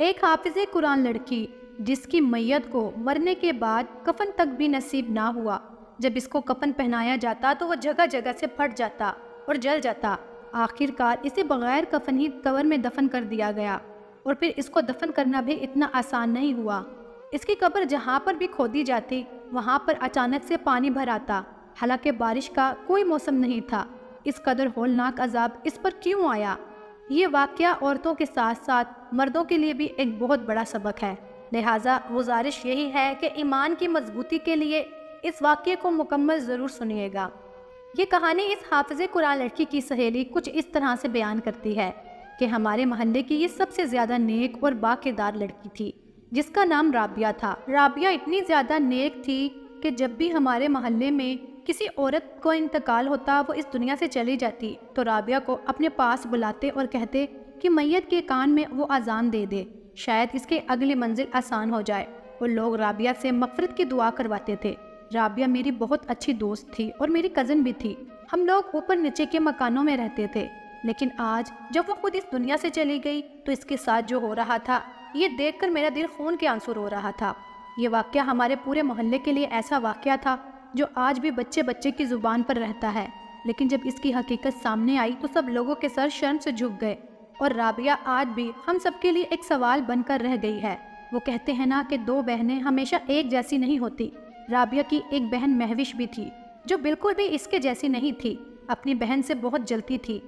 एक हाफिज कुरान लड़की जिसकी मैयत को मरने के बाद कफन तक भी नसीब ना हुआ जब इसको कफन पहनाया जाता तो वह जगह जगह से फट जाता और जल जाता आखिरकार इसे बगैर कफन ही कवर में दफन कर दिया गया और फिर इसको दफन करना भी इतना आसान नहीं हुआ इसकी कब्र जहाँ पर भी खोदी जाती वहाँ पर अचानक से पानी भर आता हालांकि बारिश का कोई मौसम नहीं था इस कदर होलनाक अजाब इस पर क्यों आया ये वाक्य औरतों के साथ साथ मर्दों के लिए भी एक बहुत बड़ा सबक है लिहाजा गुजारिश यही है कि ईमान की मजबूती के लिए इस वाक्य को मुकम्मल ज़रूर सुनिएगा ये कहानी इस हाफज कुरान लड़की की सहेली कुछ इस तरह से बयान करती है कि हमारे मोहल्ले की ये सबसे ज़्यादा नेक और बाकेदार लड़की थी जिसका नाम राबिया था राबिया इतनी ज़्यादा नेक थी कि जब भी हमारे मोहल्ले में किसी औरत को इंतकाल होता वो इस दुनिया से चली जाती तो राबिया को अपने पास बुलाते और कहते कि मैयत के कान में वो अजान दे दे शायद इसके अगली मंजिल आसान हो जाए और लोग राबिया से मफरत की दुआ करवाते थे राबिया मेरी बहुत अच्छी दोस्त थी और मेरी कज़न भी थी हम लोग ऊपर नीचे के मकानों में रहते थे लेकिन आज जब वो खुद इस दुनिया से चली गई तो इसके साथ जो हो रहा था ये देखकर मेरा दिल खून के आंसू रो रहा था ये वाक़ हमारे पूरे मोहल्ले के लिए ऐसा वाक़ था जो आज भी बच्चे बच्चे की ज़ुबान पर रहता है लेकिन जब इसकी हकीकत सामने आई तो सब लोगों के सर शर्म से झुक गए और राबिया आज भी हम सबके लिए एक सवाल बनकर रह गई है वो कहते हैं ना कि दो बहनें हमेशा एक जैसी नहीं होती राबिया की एक बहन महविश भी थी जो बिल्कुल भी इसके जैसी नहीं थी अपनी बहन से बहुत जलती थी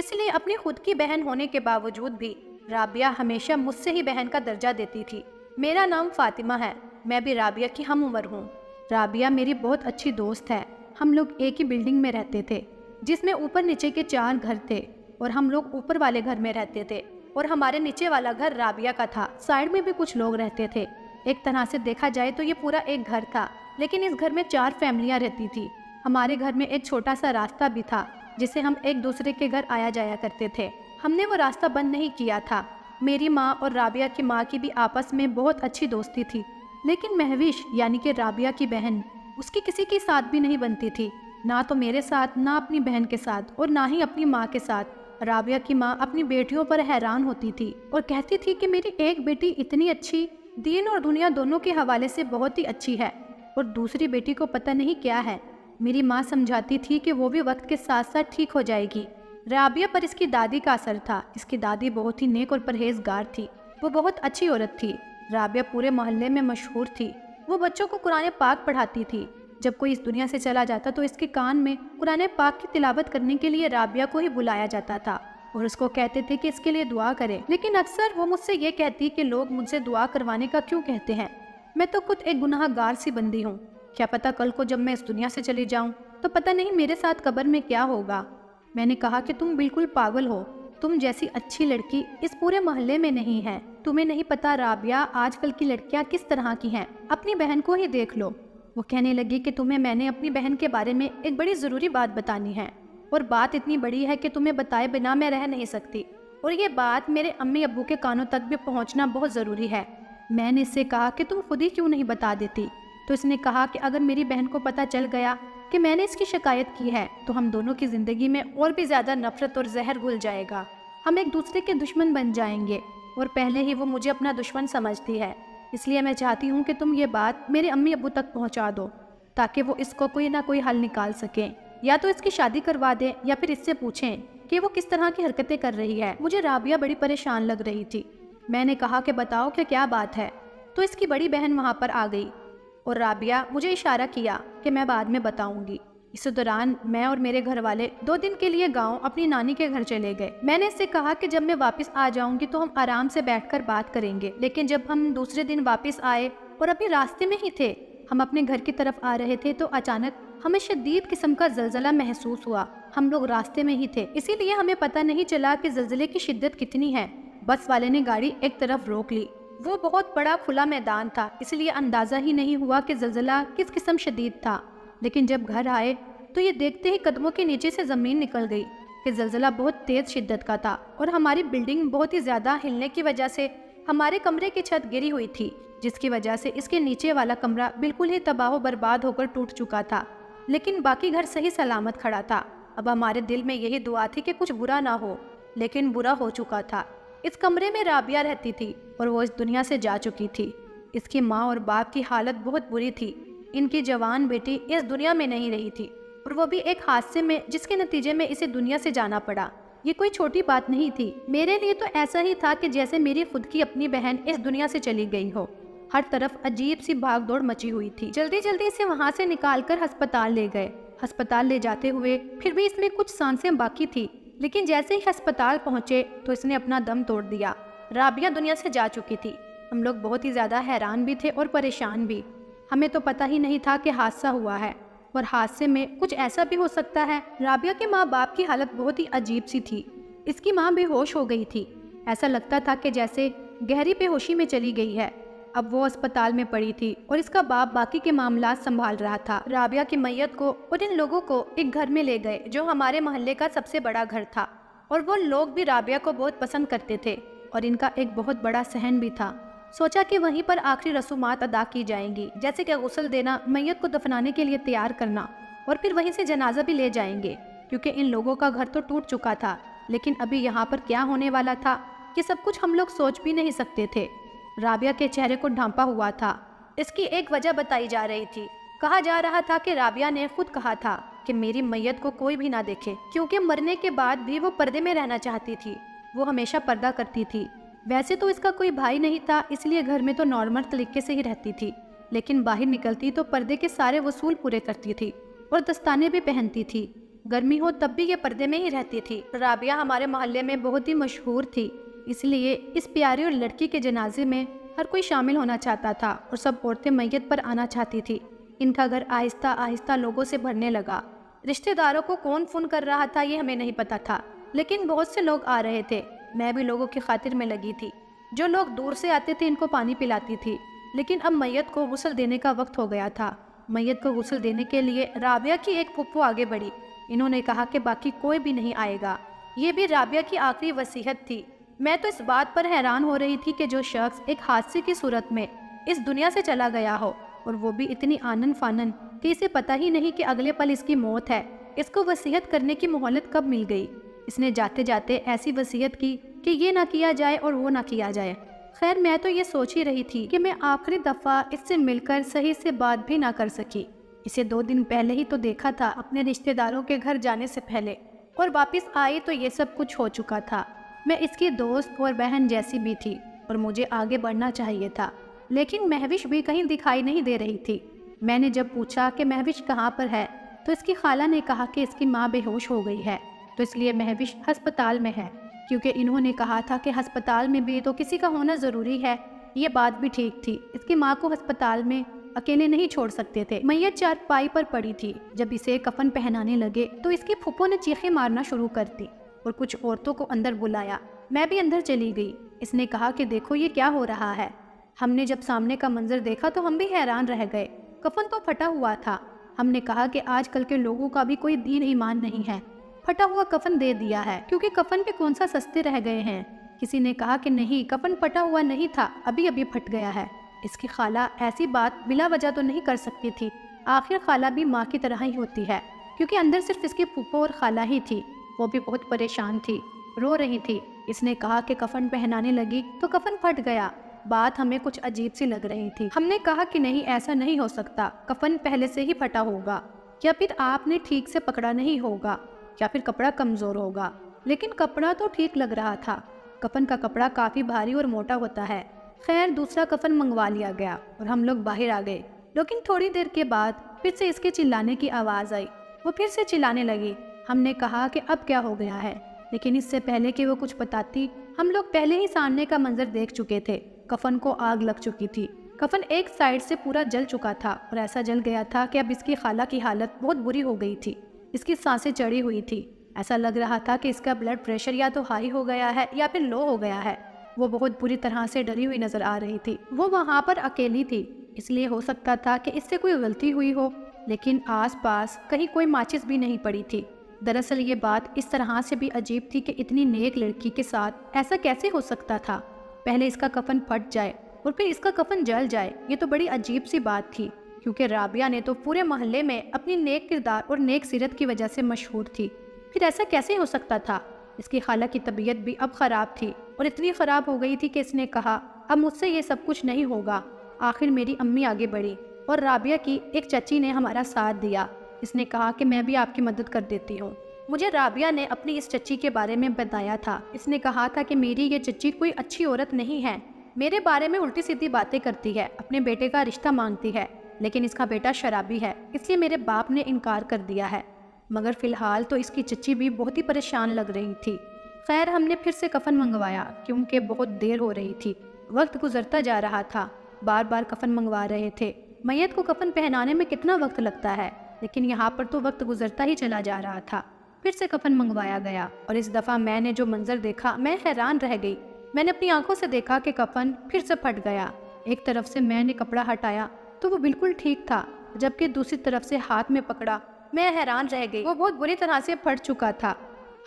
इसलिए अपनी खुद की बहन होने के बावजूद भी राबिया हमेशा मुझसे ही बहन का दर्जा देती थी मेरा नाम फातिमा है मैं भी राबिया की हम उम्र हूँ राबिया मेरी बहुत अच्छी दोस्त है हम लोग एक ही बिल्डिंग में रहते थे जिसमें ऊपर नीचे के चार घर थे और हम लोग ऊपर वाले घर में रहते थे और हमारे नीचे वाला घर राबिया का था साइड में भी कुछ लोग रहते थे एक तरह से देखा जाए तो ये पूरा एक घर था लेकिन इस घर में चार फैमिलियाँ रहती थी हमारे घर में एक छोटा सा रास्ता भी था जिसे हम एक दूसरे के घर आया जाया करते थे हमने वो रास्ता बंद नहीं किया था मेरी माँ और राबिया की माँ की भी आपस में बहुत अच्छी दोस्ती थी लेकिन महविश यानी कि राबिया की बहन उसकी किसी के साथ भी नहीं बनती थी ना तो मेरे साथ ना अपनी बहन के साथ और ना ही अपनी माँ के साथ राबिया की माँ अपनी बेटियों पर हैरान होती थी और कहती थी कि मेरी एक बेटी इतनी अच्छी दीन और दुनिया दोनों के हवाले से बहुत ही अच्छी है और दूसरी बेटी को पता नहीं क्या है मेरी माँ समझाती थी कि वो भी वक्त के साथ साथ ठीक हो जाएगी राबिया पर इसकी दादी का असर था इसकी दादी बहुत ही नेक और परहेजगार थी वो बहुत अच्छी औरत थी राबिया पूरे मोहल्ले में मशहूर थी वो बच्चों को कुरान पाक पढ़ाती थी जब कोई इस दुनिया से चला जाता तो इसके कान में कुरान पाक की तिलावत करने के लिए राबिया को ही बुलाया जाता था और उसको कहते थे कि इसके लिए दुआ करें लेकिन अक्सर वो मुझसे ये कहती कि लोग मुझसे दुआ करवाने का क्यों कहते हैं मैं तो खुद एक गुनाहगार सी बंदी हूँ क्या पता कल को जब मैं इस दुनिया से चली जाऊँ तो पता नहीं मेरे साथ कब्र में क्या होगा मैंने कहा कि तुम बिल्कुल पागल हो तुम जैसी अच्छी लड़की इस पूरे मोहल्ले में नहीं है तुम्हें नहीं पता राबिया आजकल की लड़कियाँ किस तरह की हैं अपनी बहन को ही देख लो वो कहने लगी कि तुम्हें मैंने अपनी बहन के बारे में एक बड़ी ज़रूरी बात बतानी है और बात इतनी बड़ी है कि तुम्हें बताए बिना मैं रह नहीं सकती और ये बात मेरे अम्मी अबू के कानों तक भी पहुंचना बहुत ज़रूरी है मैंने इससे कहा कि तुम खुद ही क्यों नहीं बता देती तो इसने कहा कि अगर मेरी बहन को पता चल गया कि मैंने इसकी शिकायत की है तो हम दोनों की ज़िंदगी में और भी ज़्यादा नफरत और जहर घुल जाएगा हम एक दूसरे के दुश्मन बन जाएंगे और पहले ही वो मुझे अपना दुश्मन समझती है इसलिए मैं चाहती हूँ कि तुम ये बात मेरे अम्मी अबू तक पहुँचा दो ताकि वो इसको कोई ना कोई हल निकाल सकें या तो इसकी शादी करवा दें या फिर इससे पूछें कि वो किस तरह की हरकतें कर रही है मुझे राबिया बड़ी परेशान लग रही थी मैंने कहा कि बताओ कि क्या बात है तो इसकी बड़ी बहन वहाँ पर आ गई और राबिया मुझे इशारा किया कि मैं बाद में बताऊंगी इस दौरान मैं और मेरे घर वाले दो दिन के लिए गांव अपनी नानी के घर चले गए मैंने इससे कहा कि जब मैं वापस आ जाऊंगी तो हम आराम से बैठकर बात करेंगे लेकिन जब हम दूसरे दिन वापस आए और अपने रास्ते में ही थे हम अपने घर की तरफ आ रहे थे तो अचानक हमें शदीद किस्म का जलजला महसूस हुआ हम लोग रास्ते में ही थे इसीलिए हमें पता नहीं चला कि जलजले की शिद्दत कितनी है बस वाले ने गाड़ी एक तरफ रोक ली वो बहुत बड़ा खुला मैदान था इसलिए अंदाज़ा ही नहीं हुआ कि जलजिला किस किस्म शदीद था लेकिन जब घर आए तो ये देखते ही कदमों के नीचे से ज़मीन निकल गई कि जलजिला बहुत तेज़ शिद्दत का था और हमारी बिल्डिंग बहुत ही ज़्यादा हिलने की वजह से हमारे कमरे की छत गिरी हुई थी जिसकी वजह से इसके नीचे वाला कमरा बिल्कुल ही तबाह बर्बाद होकर टूट चुका था लेकिन बाकी घर सही सलामत खड़ा था अब हमारे दिल में यही दुआ थी कि कुछ बुरा ना हो लेकिन बुरा हो चुका था इस कमरे में राबिया रहती थी और वो इस दुनिया से जा चुकी थी इसकी माँ और बाप की हालत बहुत बुरी थी इनकी जवान बेटी इस दुनिया में नहीं रही थी और वो भी एक हादसे में जिसके नतीजे में इसे दुनिया से जाना पड़ा ये कोई छोटी बात नहीं थी मेरे लिए तो ऐसा ही था कि जैसे मेरी खुद की अपनी बहन इस दुनिया से चली गई हो हर तरफ अजीब सी भाग दौड़ मची हुई थी जल्दी जल्दी इसे वहाँ से निकाल कर अस्पताल ले गए अस्पताल ले जाते हुए फिर भी इसमें कुछ सांसें बाकी थी लेकिन जैसे ही अस्पताल पहुंचे तो इसने अपना दम तोड़ दिया राबिया दुनिया से जा चुकी थी हम लोग बहुत ही ज़्यादा हैरान भी थे और परेशान भी हमें तो पता ही नहीं था कि हादसा हुआ है और हादसे में कुछ ऐसा भी हो सकता है राबिया के माँ बाप की हालत बहुत ही अजीब सी थी इसकी माँ बेहोश हो गई थी ऐसा लगता था कि जैसे गहरी बेहोशी में चली गई है अब वो अस्पताल में पड़ी थी और इसका बाप बाकी के मामला संभाल रहा था राबिया की मैयत को और इन लोगों को एक घर में ले गए जो हमारे मोहल्ले का सबसे बड़ा घर था और वो लोग भी राबिया को बहुत पसंद करते थे और इनका एक बहुत बड़ा सहन भी था सोचा कि वहीं पर आखिरी रसूमात अदा की जाएंगी जैसे कि गसल देना मैयत को दफनाने के लिए तैयार करना और फिर वहीं से जनाजा भी ले जाएंगे क्योंकि इन लोगों का घर तो टूट चुका था लेकिन अभी यहाँ पर क्या होने वाला था ये सब कुछ हम लोग सोच भी नहीं सकते थे राबिया के चेहरे को ढांपा हुआ था इसकी एक वजह बताई जा रही थी कहा जा रहा था कि राबिया ने खुद कहा था कि मेरी मैयत को कोई भी ना देखे क्योंकि मरने के बाद भी वो पर्दे में रहना चाहती थी वो हमेशा पर्दा करती थी वैसे तो इसका कोई भाई नहीं था इसलिए घर में तो नॉर्मल तरीके से ही रहती थी लेकिन बाहर निकलती तो पर्दे के सारे वसूल पूरे करती थी और दस्ताने भी पहनती थी गर्मी हो तब भी ये पर्दे में ही रहती थी राबिया हमारे मोहल्ले में बहुत ही मशहूर थी इसलिए इस प्यारी और लड़की के जनाजे में हर कोई शामिल होना चाहता था और सब औरतें मैयत पर आना चाहती थी इनका घर आहिस्ता आहिस्ता लोगों से भरने लगा रिश्तेदारों को कौन फ़ोन कर रहा था ये हमें नहीं पता था लेकिन बहुत से लोग आ रहे थे मैं भी लोगों की खातिर में लगी थी जो लोग दूर से आते थे इनको पानी पिलाती थी लेकिन अब मैयत को गुसल देने का वक्त हो गया था मैयत को गुसल देने के लिए राबिया की एक पुप्पो आगे बढ़ी इन्होंने कहा कि बाकी कोई भी नहीं आएगा ये भी राबिया की आखिरी वसीहत थी मैं तो इस बात पर हैरान हो रही थी कि जो शख्स एक हादसे की सूरत में इस दुनिया से चला गया हो और वो भी इतनी आनन फानन कि इसे पता ही नहीं कि अगले पल इसकी मौत है इसको वसीयत करने की मोहलत कब मिल गई इसने जाते जाते ऐसी वसीयत की कि ये ना किया जाए और वो ना किया जाए खैर मैं तो ये सोच ही रही थी कि मैं आखिरी दफ़ा इससे मिलकर सही से बात भी ना कर सकी इसे दो दिन पहले ही तो देखा था अपने रिश्तेदारों के घर जाने से पहले और वापस आई तो ये सब कुछ हो चुका था मैं इसकी दोस्त और बहन जैसी भी थी और मुझे आगे बढ़ना चाहिए था लेकिन महविश भी कहीं दिखाई नहीं दे रही थी मैंने जब पूछा कि महविश कहाँ पर है तो इसकी खाला ने कहा कि इसकी माँ बेहोश हो गई है तो इसलिए महविश हस्पताल में है क्योंकि इन्होंने कहा था कि हस्पताल में भी तो किसी का होना ज़रूरी है ये बात भी ठीक थी इसकी माँ को हस्पताल में अकेले नहीं छोड़ सकते थे मैयत पाई पर पड़ी थी जब इसे कफन पहनाने लगे तो इसकी फूफो ने चीखे मारना शुरू कर दी और कुछ औरतों को अंदर बुलाया मैं भी अंदर चली गई इसने कहा कि देखो ये क्या हो रहा है हमने जब सामने का मंजर देखा तो हम भी हैरान रह गए कफन तो फटा हुआ था हमने कहा कि आजकल के लोगों का भी कोई दीन ईमान नहीं है फटा हुआ कफन दे दिया है क्योंकि कफन पे कौन सा सस्ते रह गए हैं किसी ने कहा कि नहीं कफन फटा हुआ नहीं था अभी अभी फट गया है इसकी खाला ऐसी बात बिला वजह तो नहीं कर सकती थी आखिर खाला भी माँ की तरह ही होती है क्योंकि अंदर सिर्फ इसके फूफो और खाला ही थी वो भी बहुत परेशान थी रो रही थी इसने कहा कि कफन पहनाने लगी तो कफन फट गया बात हमें कुछ अजीब सी लग रही थी हमने कहा कि नहीं ऐसा नहीं हो सकता कफन पहले से ही फटा होगा या फिर आपने ठीक से पकड़ा नहीं होगा या फिर कपड़ा कमज़ोर होगा लेकिन कपड़ा तो ठीक लग रहा था कफन का कपड़ा काफ़ी भारी और मोटा होता है खैर दूसरा कफन मंगवा लिया गया और हम लोग बाहर आ गए लेकिन थोड़ी देर के बाद फिर से इसके चिल्लाने की आवाज़ आई वो फिर से चिल्लाने लगी हमने कहा कि अब क्या हो गया है लेकिन इससे पहले कि वो कुछ बताती हम लोग पहले ही सामने का मंजर देख चुके थे कफन को आग लग चुकी थी कफन एक साइड से पूरा जल चुका था और ऐसा जल गया था कि अब इसकी खाला की हालत बहुत बुरी हो गई थी इसकी सांसें चढ़ी हुई थी ऐसा लग रहा था कि इसका ब्लड प्रेशर या तो हाई हो गया है या फिर लो हो गया है वो बहुत बुरी तरह से डरी हुई नजर आ रही थी वो वहाँ पर अकेली थी इसलिए हो सकता था कि इससे कोई गलती हुई हो लेकिन आसपास कहीं कोई माचिस भी नहीं पड़ी थी दरअसल ये बात इस तरह से भी अजीब थी कि इतनी नेक लड़की के साथ ऐसा कैसे हो सकता था पहले इसका कफन फट जाए और फिर इसका कफन जल जाए ये तो बड़ी अजीब सी बात थी क्योंकि राबिया ने तो पूरे मोहल्ले में अपनी नेक किरदार और नेक सीरत की वजह से मशहूर थी फिर ऐसा कैसे हो सकता था इसकी खाला की तबीयत भी अब ख़राब थी और इतनी ख़राब हो गई थी कि इसने कहा अब मुझसे ये सब कुछ नहीं होगा आखिर मेरी अम्मी आगे बढ़ी और राबिया की एक चची ने हमारा साथ दिया इसने कहा कि मैं भी आपकी मदद कर देती हूँ मुझे राबिया ने अपनी इस चच्ची के बारे में बताया था इसने कहा था कि मेरी ये चच्ची कोई अच्छी औरत नहीं है मेरे बारे में उल्टी सीधी बातें करती है अपने बेटे का रिश्ता मांगती है लेकिन इसका बेटा शराबी है इसलिए मेरे बाप ने इनकार कर दिया है मगर फिलहाल तो इसकी चच्ची भी बहुत ही परेशान लग रही थी खैर हमने फिर से कफन मंगवाया क्योंकि बहुत देर हो रही थी वक्त गुजरता जा रहा था बार बार कफन मंगवा रहे थे मैयत को कफन पहनाने में कितना वक्त लगता है लेकिन यहाँ पर तो वक्त गुजरता ही चला जा रहा था फिर से कफन मंगवाया गया और इस दफ़ा मैंने जो मंजर देखा मैं हैरान रह गई मैंने अपनी आंखों से देखा कि कफन फिर से फट गया एक तरफ से मैंने कपड़ा हटाया तो वो बिल्कुल ठीक था जबकि दूसरी तरफ से हाथ में पकड़ा मैं हैरान रह गई वो बहुत बुरी तरह से फट चुका था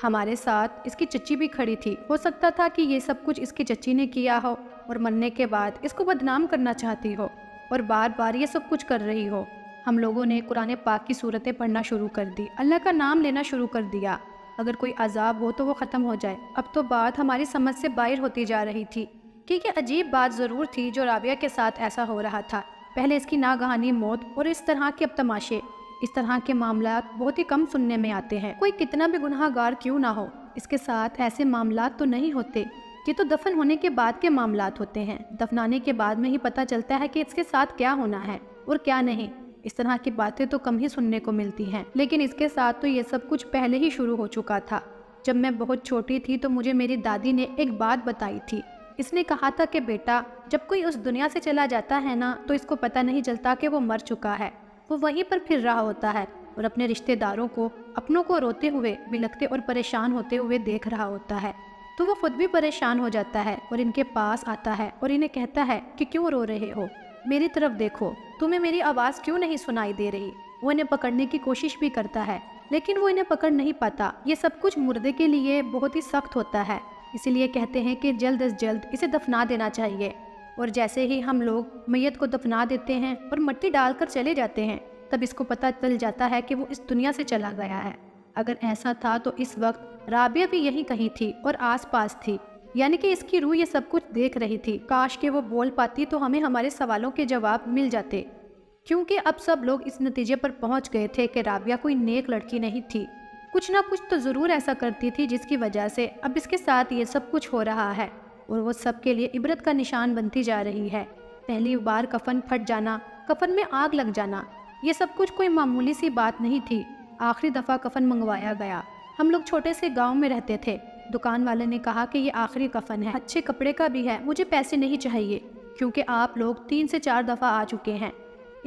हमारे साथ इसकी चच्ची भी खड़ी थी हो सकता था कि ये सब कुछ इसकी चची ने किया हो और मरने के बाद इसको बदनाम करना चाहती हो और बार बार ये सब कुछ कर रही हो हम लोगों ने कुरान पाक की सूरतें पढ़ना शुरू कर दी अल्लाह का नाम लेना शुरू कर दिया अगर कोई अजाब हो तो वो ख़त्म हो जाए अब तो बात हमारी समझ से बाहर होती जा रही थी ठीक है अजीब बात ज़रूर थी जो राबिया के साथ ऐसा हो रहा था पहले इसकी नागहानी मौत और इस तरह के अब तमाशे इस तरह के मामला बहुत ही कम सुनने में आते हैं कोई कितना भी गुनाहगार क्यों ना हो इसके साथ ऐसे मामला तो नहीं होते ये तो दफन होने के बाद के मामला होते हैं दफनाने के बाद में ही पता चलता है कि इसके साथ क्या होना है और क्या नहीं इस तरह की बातें तो कम ही सुनने को मिलती हैं लेकिन इसके साथ तो ये सब कुछ पहले ही शुरू हो चुका था जब मैं बहुत छोटी थी तो मुझे मेरी दादी ने एक बात बताई थी इसने कहा था कि बेटा जब कोई उस दुनिया से चला जाता है ना तो इसको पता नहीं चलता कि वो मर चुका है वो वहीं पर फिर रहा होता है और अपने रिश्तेदारों को अपनों को रोते हुए बिलखते और परेशान होते हुए देख रहा होता है तो वो खुद भी परेशान हो जाता है और इनके पास आता है और इन्हें कहता है कि क्यों रो रहे हो मेरी तरफ देखो तुम्हें मेरी आवाज़ क्यों नहीं सुनाई दे रही वो इन्हें पकड़ने की कोशिश भी करता है लेकिन वो इन्हें पकड़ नहीं पाता ये सब कुछ मुर्दे के लिए बहुत ही सख्त होता है इसीलिए कहते हैं कि जल्द अज जल्द इसे दफना देना चाहिए और जैसे ही हम लोग मैयत को दफना देते हैं और मट्टी डालकर चले जाते हैं तब इसको पता चल जाता है कि वो इस दुनिया से चला गया है अगर ऐसा था तो इस वक्त राबिया भी यहीं कहीं थी और आसपास थी यानी कि इसकी रूह ये सब कुछ देख रही थी काश के वो बोल पाती तो हमें हमारे सवालों के जवाब मिल जाते क्योंकि अब सब लोग इस नतीजे पर पहुंच गए थे कि राबिया कोई नेक लड़की नहीं थी कुछ ना कुछ तो ज़रूर ऐसा करती थी जिसकी वजह से अब इसके साथ ये सब कुछ हो रहा है और वो के लिए इबरत का निशान बनती जा रही है पहली बार कफन फट जाना कफन में आग लग जाना ये सब कुछ कोई मामूली सी बात नहीं थी आखिरी दफ़ा कफन मंगवाया गया हम लोग छोटे से गांव में रहते थे दुकान वाले ने कहा कि ये आखिरी कफन है अच्छे कपड़े का भी है मुझे पैसे नहीं चाहिए क्योंकि आप लोग तीन से चार दफ़ा आ चुके हैं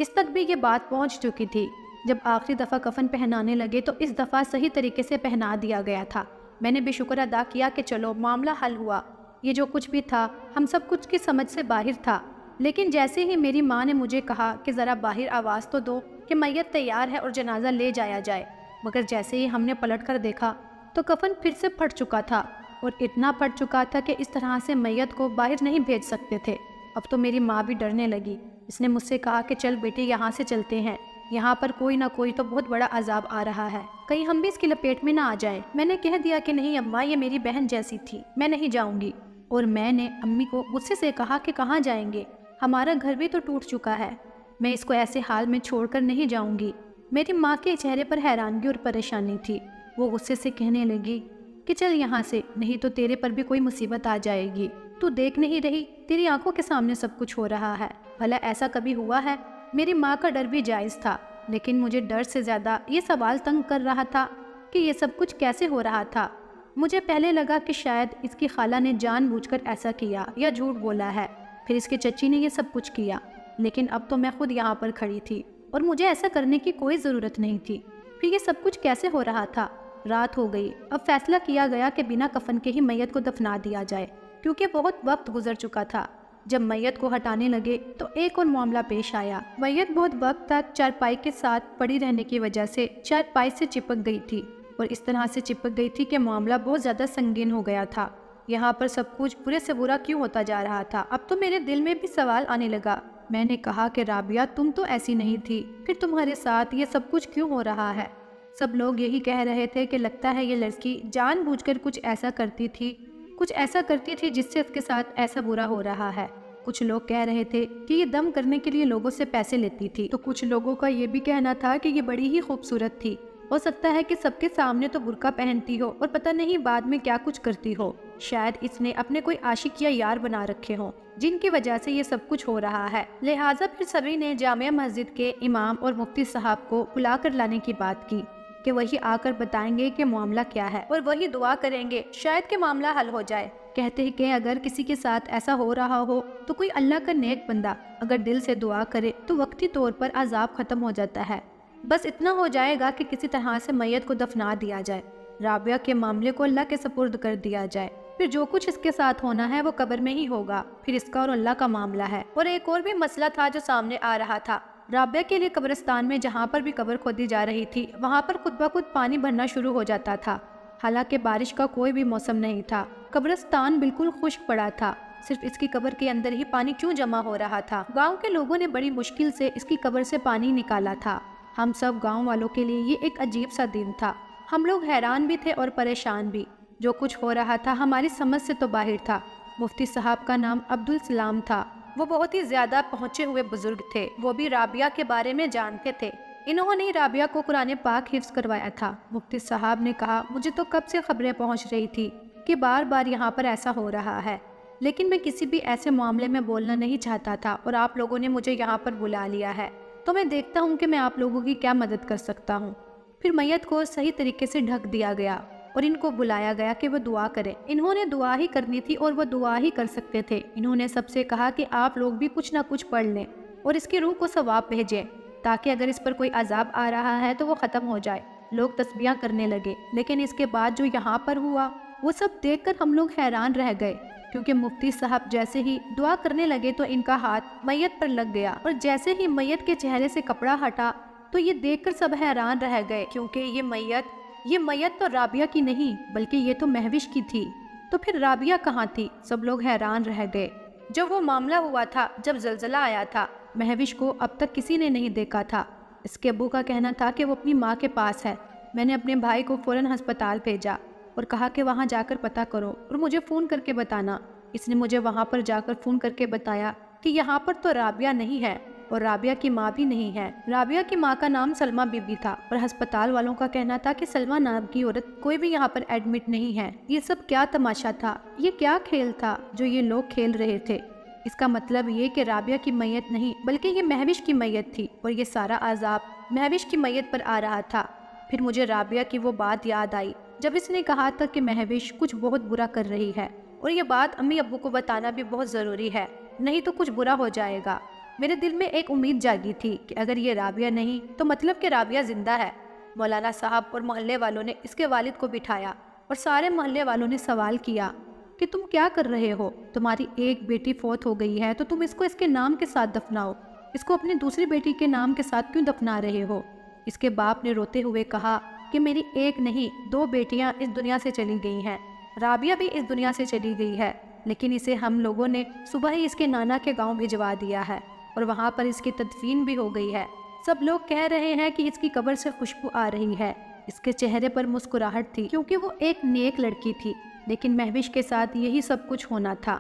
इस तक भी ये बात पहुंच चुकी थी जब आखिरी दफ़ा कफन पहनाने लगे तो इस दफ़ा सही तरीके से पहना दिया गया था मैंने भी शुक्र अदा किया कि चलो मामला हल हुआ ये जो कुछ भी था हम सब कुछ की समझ से बाहर था लेकिन जैसे ही मेरी माँ ने मुझे कहा कि ज़रा बाहर आवाज़ तो दो कि मैयत तैयार है और जनाजा ले जाया जाए मगर जैसे ही हमने पलट कर देखा तो कफन फिर से फट चुका था और इतना फट चुका था कि इस तरह से मैयत को बाहर नहीं भेज सकते थे अब तो मेरी माँ भी डरने लगी इसने मुझसे कहा कि चल बेटे यहाँ से चलते हैं यहाँ पर कोई ना कोई तो बहुत बड़ा अजाब आ रहा है कहीं हम भी इसकी लपेट में ना आ जाएं। मैंने कह दिया कि नहीं अम्मा ये मेरी बहन जैसी थी मैं नहीं जाऊंगी और मैंने अम्मी को गुस्से से कहा कि कहाँ जाएंगे हमारा घर भी तो टूट चुका है मैं इसको ऐसे हाल में छोड़कर नहीं जाऊंगी मेरी माँ के चेहरे पर हैरानगी और परेशानी थी वो गुस्से से कहने लगी कि चल यहाँ से नहीं तो तेरे पर भी कोई मुसीबत आ जाएगी तू देख नहीं रही तेरी आंखों के सामने सब कुछ हो रहा है भला ऐसा कभी हुआ है मेरी माँ का डर भी जायज़ था लेकिन मुझे डर से ज़्यादा ये सवाल तंग कर रहा था कि ये सब कुछ कैसे हो रहा था मुझे पहले लगा कि शायद इसकी खाला ने जान ऐसा किया या झूठ बोला है फिर इसके चची ने यह सब कुछ किया लेकिन अब तो मैं खुद यहाँ पर खड़ी थी और मुझे ऐसा करने की कोई ज़रूरत नहीं थी फिर ये सब कुछ कैसे हो रहा था रात हो गई अब फैसला किया गया कि बिना कफन के ही मैयत को दफना दिया जाए क्योंकि बहुत वक्त गुजर चुका था जब मैयत को हटाने लगे तो एक और मामला पेश आया मैयत बहुत वक्त तक चारपाई के साथ पड़ी रहने की वजह से चारपाई से चिपक गई थी और इस तरह से चिपक गई थी कि मामला बहुत ज़्यादा संगीन हो गया था यहाँ पर सब कुछ बुरे से बुरा क्यों होता जा रहा था अब तो मेरे दिल में भी सवाल आने लगा मैंने कहा कि राबिया तुम तो ऐसी नहीं थी फिर तुम्हारे साथ ये सब कुछ क्यों हो रहा है सब लोग यही कह रहे थे कि लगता है ये लड़की जानबूझकर कुछ ऐसा करती थी कुछ ऐसा करती थी जिससे उसके साथ ऐसा बुरा हो रहा है कुछ लोग कह रहे थे कि ये दम करने के लिए लोगों से पैसे लेती थी तो कुछ लोगों का ये भी कहना था कि ये बड़ी ही खूबसूरत थी हो सकता है कि सबके सामने तो बुरका पहनती हो और पता नहीं बाद में क्या कुछ करती हो शायद इसने अपने कोई आशिक या यार बना रखे हों जिनकी वजह से ये सब कुछ हो रहा है लिहाजा फिर सभी ने जामिया मस्जिद के इमाम और मुफ्ती साहब को बुला कर लाने की बात की कि वही आकर बताएंगे कि मामला क्या है और वही दुआ करेंगे शायद के मामला हल हो जाए कहते हैं कि अगर किसी के साथ ऐसा हो रहा हो तो कोई अल्लाह का नेक बंदा अगर दिल से दुआ करे तो वक्ती तौर पर आजाब खत्म हो जाता है बस इतना हो जाएगा कि किसी तरह से मैयत को दफना दिया जाए राबिया के मामले को अल्लाह के सपुर्द कर दिया जाए फिर जो कुछ इसके साथ होना है वो कब्र में ही होगा फिर इसका और अल्लाह का मामला है और एक और भी मसला था जो सामने आ रहा था राबिया के लिए कब्रस्तान में जहाँ पर भी कब्र खोदी जा रही थी वहाँ पर खुद ब खुद पानी भरना शुरू हो जाता था हालांकि बारिश का कोई भी मौसम नहीं था कब्रस्तान बिल्कुल खुश्क पड़ा था सिर्फ इसकी कब्र के अंदर ही पानी क्यों जमा हो रहा था गांव के लोगों ने बड़ी मुश्किल से इसकी कब्र से पानी निकाला था हम सब गांव वालों के लिए ये एक अजीब सा दिन था हम लोग हैरान भी थे और परेशान भी जो कुछ हो रहा था हमारी समझ से तो बाहर था मुफ्ती साहब का नाम अब्दुल सलाम था वो बहुत ही ज्यादा पहुंचे हुए बुजुर्ग थे वो भी राबिया के बारे में जानते थे इन्होंने राबिया को कुरान पाक हिफ्स करवाया था मुफ्ती साहब ने कहा मुझे तो कब से खबरें पहुंच रही थी कि बार बार यहाँ पर ऐसा हो रहा है लेकिन मैं किसी भी ऐसे मामले में बोलना नहीं चाहता था और आप लोगों ने मुझे यहाँ पर बुला लिया है तो मैं देखता हूँ कि मैं आप लोगों की क्या मदद कर सकता हूँ फिर मैयत को सही तरीके से ढक दिया गया और इनको बुलाया गया कि वह दुआ करें इन्होंने दुआ ही करनी थी और वह दुआ ही कर सकते थे इन्होंने सबसे कहा कि आप लोग भी कुछ ना कुछ पढ़ लें और इसकी रूह को सवाब भेजें ताकि अगर इस पर कोई अजाब आ रहा है तो वो ख़त्म हो जाए लोग तस्बियाँ करने लगे लेकिन इसके बाद जो यहाँ पर हुआ वो सब कर हम लोग हैरान रह गए क्योंकि मुफ्ती साहब जैसे ही दुआ करने लगे तो इनका हाथ मैयत पर लग गया और जैसे ही मैयत के चेहरे से कपड़ा हटा तो ये देखकर सब हैरान रह गए क्योंकि ये मैयत ये मैयत तो राबिया की नहीं बल्कि ये तो महविश की थी तो फिर राबिया कहाँ थी सब लोग हैरान रह गए जब वो मामला हुआ था जब जलजला आया था महविश को अब तक किसी ने नहीं देखा था इसके अबू का कहना था कि वो अपनी माँ के पास है मैंने अपने भाई को फ़ौरन हस्पताल भेजा और कहा कि वहाँ जाकर पता करो और मुझे फ़ोन करके बताना इसने मुझे वहाँ पर जाकर फ़ोन करके बताया कि यहाँ पर तो राबिया नहीं है और राबिया की माँ भी नहीं है राबिया की माँ का नाम सलमा बीबी था और अस्पताल वालों का कहना था कि सलमा नाम की औरत कोई भी यहाँ पर एडमिट नहीं है ये सब क्या तमाशा था ये क्या खेल था जो ये लोग खेल रहे थे इसका मतलब ये कि राबिया की मैयत नहीं बल्कि ये महविश की मैयत थी और ये सारा आज़ाब महविश की मैयत पर आ रहा था फिर मुझे राबिया की वो बात याद आई जब इसने कहा था कि महविश कुछ बहुत बुरा कर रही है और ये बात अम्मी अबू को बताना भी बहुत ज़रूरी है नहीं तो कुछ बुरा हो जाएगा मेरे दिल में एक उम्मीद जागी थी कि अगर ये राबिया नहीं तो मतलब कि राबिया ज़िंदा है मौलाना साहब और मोहल्ले वालों ने इसके वालिद को बिठाया और सारे मोहल्ले वालों ने सवाल किया कि तुम क्या कर रहे हो तुम्हारी एक बेटी फौत हो गई है तो तुम इसको इसके नाम के साथ दफनाओ इसको अपनी दूसरी बेटी के नाम के साथ क्यों दफना रहे हो इसके बाप ने रोते हुए कहा कि मेरी एक नहीं दो बेटियां इस दुनिया से चली गई हैं राबिया भी इस दुनिया से चली गई है लेकिन इसे हम लोगों ने सुबह ही इसके नाना के गांव भिजवा दिया है और वहाँ पर इसकी तदफीन भी हो गई है सब लोग कह रहे हैं कि इसकी कब्र से खुशबू आ रही है इसके चेहरे पर मुस्कुराहट थी क्योंकि वो एक नेक लड़की थी लेकिन महविश के साथ यही सब कुछ होना था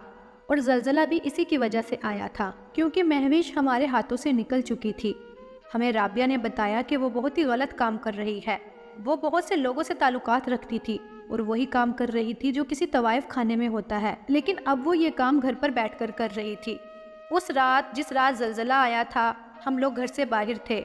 और जलजला भी इसी की वजह से आया था क्योंकि महविश हमारे हाथों से निकल चुकी थी हमें राबिया ने बताया कि वो बहुत ही गलत काम कर रही है वो बहुत से लोगों से ताल्लुकात रखती थी और वही काम कर रही थी जो किसी तवायफ खाने में होता है लेकिन अब वो ये काम घर पर बैठकर कर रही थी उस रात जिस रात जलजला आया था हम लोग घर से बाहर थे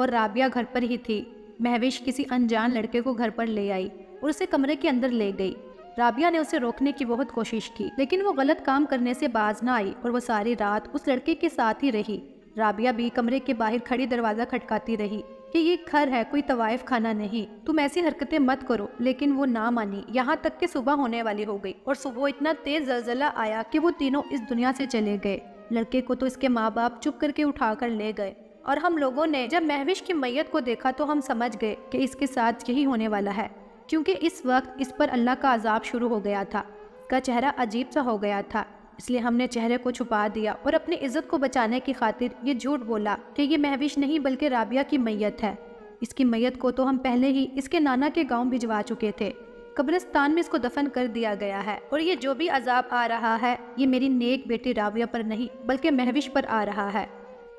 और राबिया घर पर ही थी महविश किसी अनजान लड़के को घर पर ले आई और उसे कमरे के अंदर ले गई राबिया ने उसे रोकने की बहुत कोशिश की लेकिन वो गलत काम करने से बाज ना आई और वो सारी रात उस लड़के के साथ ही रही राबिया भी कमरे के बाहर खड़ी दरवाज़ा खटकाती रही कि ये घर है कोई तवायफ खाना नहीं तुम ऐसी हरकतें मत करो लेकिन वो ना मानी यहाँ तक कि सुबह होने वाली हो गई और सुबह इतना तेज जलजला आया कि वो तीनों इस दुनिया से चले गए लड़के को तो इसके माँ बाप चुप करके उठा कर ले गए और हम लोगों ने जब महविश की मैयत को देखा तो हम समझ गए कि इसके साथ यही होने वाला है क्योंकि इस वक्त इस पर अल्लाह का अजाब शुरू हो गया था का चेहरा अजीब सा हो गया था इसलिए हमने चेहरे को छुपा दिया और अपनी इज्जत को बचाने की खातिर ये झूठ बोला कि ये महविश नहीं बल्कि राबिया की मैयत है इसकी मैयत को तो हम पहले ही इसके नाना के गांव भिजवा चुके थे कब्रिस्तान में इसको दफन कर दिया गया है और ये जो भी अजाब आ रहा है ये मेरी नेक बेटी राविया पर नहीं बल्कि महविश पर आ रहा है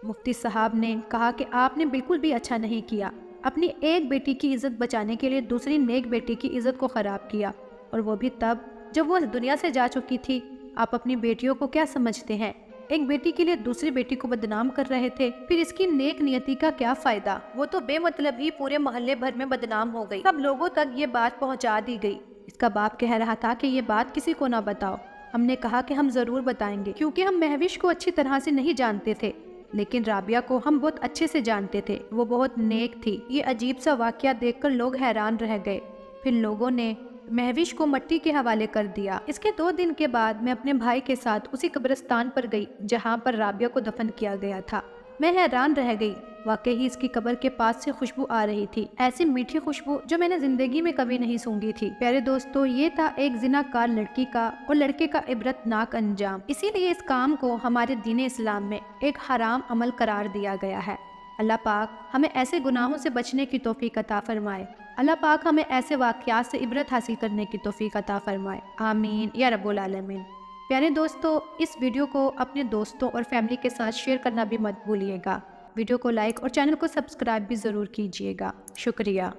मुफ्ती साहब ने कहा कि आपने बिल्कुल भी अच्छा नहीं किया अपनी एक बेटी की इज्जत बचाने के लिए दूसरी नेक बेटी की इज्जत को ख़राब किया और वो भी तब जब वो दुनिया से जा चुकी थी आप अपनी बेटियों को क्या समझते हैं एक बेटी के लिए दूसरी बेटी को बदनाम कर रहे थे फिर इसकी नेक नियति का क्या फायदा वो तो बेमतलब ही पूरे मोहल्ले भर में बदनाम हो गई सब लोगों तक ये बात पहुंचा दी गई इसका बाप कह रहा था कि ये बात किसी को ना बताओ हमने कहा कि हम जरूर बताएंगे क्योंकि हम महविश को अच्छी तरह से नहीं जानते थे लेकिन राबिया को हम बहुत अच्छे से जानते थे वो बहुत नेक थी ये अजीब सा वाक्य देख लोग हैरान रह गए फिर लोगों ने महविश को मट्टी के हवाले कर दिया इसके दो दिन के बाद मैं अपने भाई के साथ उसी कब्रस्तान पर गई जहाँ पर राबिया को दफन किया गया था मैं हैरान रह गई वाकई ही इसकी कब्र के पास से खुशबू आ रही थी ऐसी मीठी खुशबू जो मैंने जिंदगी में कभी नहीं सूंगी थी प्यारे दोस्तों ये था एक जिनाकार लड़की का और लड़के का इबरतनाक अंजाम इसीलिए इस काम को हमारे दीन इस्लाम में एक हराम अमल करार दिया गया है अल्लाह पाक हमें ऐसे गुनाहों से बचने की तोफ़ी अता फरमाए अल्लाह पाक हमें ऐसे वाक़ात से इबरत हासिल करने की तोफ़ी अता फ़रमाए आमीन या रब्बुल आलमीन प्यारे दोस्तों इस वीडियो को अपने दोस्तों और फैमिली के साथ शेयर करना भी मत भूलिएगा वीडियो को लाइक और चैनल को सब्सक्राइब भी ज़रूर कीजिएगा शुक्रिया